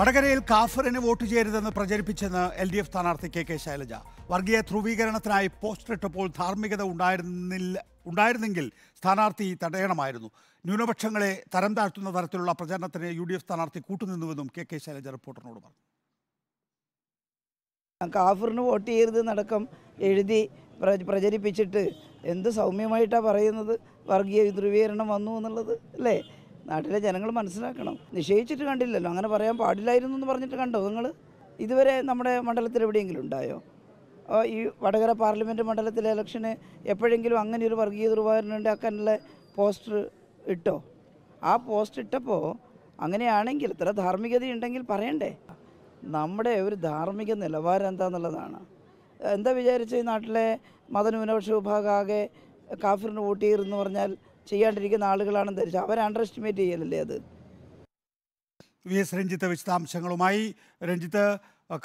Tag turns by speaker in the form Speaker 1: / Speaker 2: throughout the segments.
Speaker 1: വടകരയിൽ കാഫറിന് വോട്ട് ചെയ്യരുതെന്ന് പ്രചരിപ്പിച്ചെന്ന് എൽ ഡി എഫ് സ്ഥാനാർത്ഥി കെ കെ ശൈലജ വർഗീയ ധ്രുവീകരണത്തിനായി പോസ്റ്ററിട്ടപ്പോൾ ധാർമ്മികത ഉണ്ടായിരുന്നില്ല ഉണ്ടായിരുന്നെങ്കിൽ സ്ഥാനാർത്ഥി തടയണമായിരുന്നു ന്യൂനപക്ഷങ്ങളെ തരം താഴ്ത്തുന്ന തരത്തിലുള്ള പ്രചരണത്തിന് യു ഡി എഫ് സ്ഥാനാർത്ഥി കൂട്ടുനിന്നുവെന്നും കെ കെ ശൈലജ റിപ്പോർട്ടറിനോട് പറഞ്ഞു
Speaker 2: കാഫറിന് വോട്ട് ചെയ്യരുത് നടക്കം എഴുതി പ്രചരിപ്പിച്ചിട്ട് എന്ത് സൗമ്യമായിട്ടാണ് പറയുന്നത് വർഗീയ ധ്രുവീകരണം വന്നു എന്നുള്ളത് അല്ലേ നാട്ടിലെ ജനങ്ങൾ മനസ്സിലാക്കണം നിശ്ചയിച്ചിട്ട് കണ്ടില്ലല്ലോ അങ്ങനെ പറയാൻ പാടില്ലായിരുന്നു എന്ന് പറഞ്ഞിട്ട് കണ്ടോ നിങ്ങൾ ഇതുവരെ നമ്മുടെ മണ്ഡലത്തിൽ എവിടെയെങ്കിലും ഉണ്ടായോ ഈ വടകര പാർലമെൻറ്റ് മണ്ഡലത്തിലെ ഇലക്ഷന് എപ്പോഴെങ്കിലും അങ്ങനെ ഒരു വർഗീയ ദുർവാഹരനുണ്ട് അക്കാനുള്ള പോസ്റ്റർ ഇട്ടോ ആ പോസ്റ്റ് ഇട്ടപ്പോൾ അങ്ങനെയാണെങ്കിൽ ഇത്ര ധാർമ്മികതയുണ്ടെങ്കിൽ പറയണ്ടേ നമ്മുടെ ഒരു ധാർമ്മിക നിലവാരം എന്താണെന്നുള്ളതാണ് എന്താ വിചാരിച്ച് നാട്ടിലെ മതന്യൂനപക്ഷ വിഭാഗം ആകെ കാഫിറിന് വോട്ട് ചെയ്യരുതെന്ന് പറഞ്ഞാൽ ചെയ്യാണ്ടിരിക്കുന്ന ആളുകളാണെന്ന് ധരിച്ചു അവർ അണ്ടർ എസ്റ്റിമേറ്റ് ചെയ്യലല്ലേ അത്
Speaker 1: വി എസ് രഞ്ജിത്ത് വിശദാംശങ്ങളുമായി രഞ്ജിത്ത്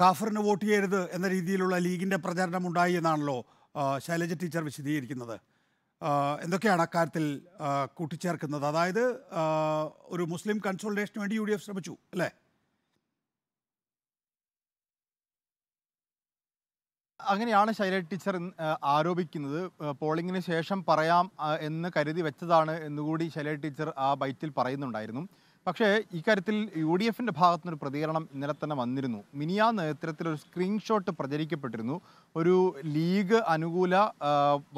Speaker 1: കാഫറിന് വോട്ട് ചെയ്യരുത് എന്ന രീതിയിലുള്ള ലീഗിൻ്റെ പ്രചാരണം ഉണ്ടായി എന്നാണല്ലോ ശൈലജ ടീച്ചർ വിശദീകരിക്കുന്നത് എന്തൊക്കെയാണ് അക്കാര്യത്തിൽ കൂട്ടിച്ചേർക്കുന്നത് അതായത് ഒരു മുസ്ലിം കൺസോൾട്ടേഷന് വേണ്ടി യു ഡി എഫ് ശ്രമിച്ചു അല്ലേ
Speaker 3: അങ്ങനെയാണ് ശൈല ടീച്ചർ ആരോപിക്കുന്നത് പോളിംഗിന് ശേഷം പറയാം എന്ന് കരുതി വെച്ചതാണ് എന്നുകൂടി ശൈല ടീച്ചർ ആ ബൈറ്റിൽ പറയുന്നുണ്ടായിരുന്നു പക്ഷേ ഇക്കാര്യത്തിൽ യു ഡി എഫിൻ്റെ ഭാഗത്തുനിന്നൊരു പ്രതികരണം ഇന്നലെ തന്നെ വന്നിരുന്നു നേതൃത്വത്തിൽ ഒരു സ്ക്രീൻഷോട്ട് പ്രചരിക്കപ്പെട്ടിരുന്നു ഒരു ലീഗ് അനുകൂല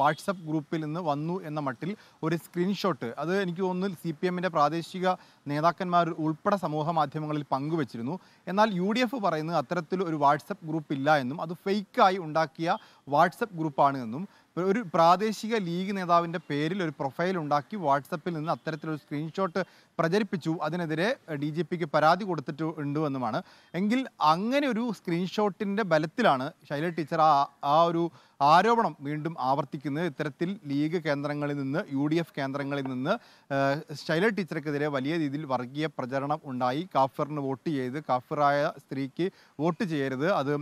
Speaker 3: വാട്സപ്പ് ഗ്രൂപ്പിൽ നിന്ന് വന്നു എന്ന മട്ടിൽ ഒരു സ്ക്രീൻഷോട്ട് അത് എനിക്ക് തോന്നുന്നു സി പി എമ്മിൻ്റെ പ്രാദേശിക നേതാക്കന്മാർ ഉൾപ്പെടെ സമൂഹ മാധ്യമങ്ങളിൽ പങ്കുവച്ചിരുന്നു എന്നാൽ യു ഡി എഫ് പറയുന്നത് അത്തരത്തിൽ ഒരു വാട്സപ്പ് ഗ്രൂപ്പ് ഇല്ല എന്നും അത് ഫെയ്ക്കായി ഉണ്ടാക്കിയ വാട്സപ്പ് ഗ്രൂപ്പാണ് എന്നും ഒരു പ്രാദേശിക ലീഗ് നേതാവിൻ്റെ പേരിൽ ഒരു പ്രൊഫൈൽ ഉണ്ടാക്കി വാട്സപ്പിൽ നിന്ന് അത്തരത്തിലൊരു സ്ക്രീൻഷോട്ട് പ്രചരിപ്പിച്ചു അതിനെതിരെ ഡി ജി പിക്ക് പരാതി കൊടുത്തിട്ട് ഉണ്ടുവെന്നുമാണ് എങ്കിൽ അങ്ങനെ ഒരു സ്ക്രീൻഷോട്ടിൻ്റെ ബലത്തിലാണ് ശൈല ടീച്ചർ ആ ആ ഒരു ആരോപണം വീണ്ടും ആവർത്തിക്കുന്നത് ഇത്തരത്തിൽ ലീഗ് കേന്ദ്രങ്ങളിൽ നിന്ന് യു ഡി എഫ് കേന്ദ്രങ്ങളിൽ നിന്ന് ശൈല ടീച്ചർക്കെതിരെ വലിയ രീതിയിൽ വർഗീയ പ്രചരണം ഉണ്ടായി കാഫിറിന് വോട്ട് ചെയ്ത് കാഫിറായ സ്ത്രീക്ക് വോട്ട് ചെയ്യരുത് അത്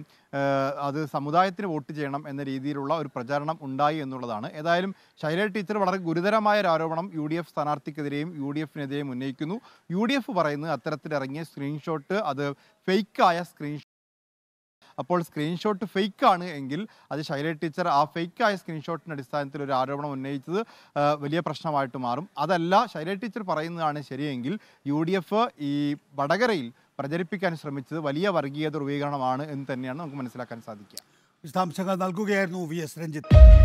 Speaker 3: അത് സമുദായത്തിന് വോട്ട് ചെയ്യണം എന്ന രീതിയിലുള്ള ഒരു പ്രചാരണം ഉണ്ടായി എന്നുള്ളതാണ് ഏതായാലും ശൈല ടീച്ചർ വളരെ ഗുരുതരമായ ഒരു ആരോപണം യു ഡി എഫ് സ്ഥാനാർത്ഥിക്കെതിരെയും യു ഡി എഫിനെതിരെയും ഉന്നയിക്കുന്നു യു ഡി എഫ് പറയുന്നത് അത്തരത്തിലിറങ്ങിയ സ്ക്രീൻഷോട്ട് അത് ഫേക്കായ സ്ക്രീൻഷോട്ട് അപ്പോൾ സ്ക്രീൻഷോട്ട് ഫേക്ക് ആണ് എങ്കിൽ അത് ശൈല ടീച്ചർ ആ ഫേക്ക് ആയ സ്ക്രീൻഷോട്ടിൻ്റെ അടിസ്ഥാനത്തിൽ ഒരു ആരോപണം ഉന്നയിച്ചത് വലിയ പ്രശ്നമായിട്ട് മാറും അതല്ല ശൈല ടീച്ചർ പറയുന്നതാണ് ശരിയെങ്കിൽ യു ഈ വടകരയിൽ പ്രചരിപ്പിക്കാൻ ശ്രമിച്ചത് വലിയ വർഗീയ ധ്രുവീകരണമാണ് എന്ന് തന്നെയാണ് നമുക്ക് മനസ്സിലാക്കാൻ സാധിക്കുക വിശദാംശങ്ങൾ നൽകുകയായിരുന്നു വി എസ് രഞ്ജിത്ത്